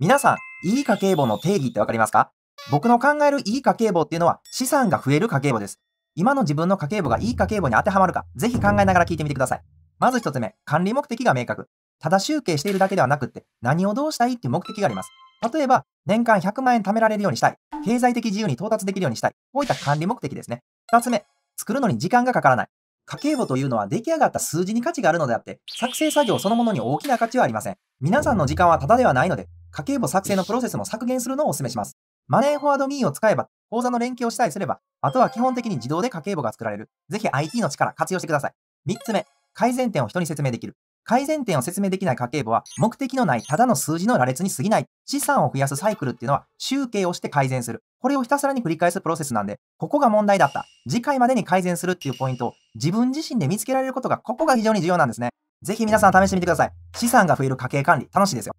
皆さん、いい家計簿の定義ってわかりますか僕の考えるいい家計簿っていうのは資産が増える家計簿です。今の自分の家計簿がいい家計簿に当てはまるか、ぜひ考えながら聞いてみてください。まず1つ目、管理目的が明確。ただ集計しているだけではなくって、何をどうしたいっていう目的があります。例えば、年間100万円貯められるようにしたい。経済的自由に到達できるようにしたい。こういった管理目的ですね。2つ目、作るのに時間がかからない。家計簿というのは出来上がった数字に価値があるのであって、作成作業そのものに大きな価値はありません。皆さんの時間はタダではないので、家計簿作成のプロセスも削減するのをお勧めします。マネーフォワードミーを使えば、口座の連携をしたりすれば、あとは基本的に自動で家計簿が作られる。ぜひ IT の力活用してください。3つ目、改善点を人に説明できる。改善点を説明できない家計簿は、目的のないただの数字の羅列に過ぎない。資産を増やすサイクルっていうのは、集計をして改善する。これをひたすらに繰り返すプロセスなんで、ここが問題だった。次回までに改善するっていうポイントを自分自身で見つけられることが、ここが非常に重要なんですね。ぜひ皆さん試してみてください。資産が増える家計管理、楽しいですよ。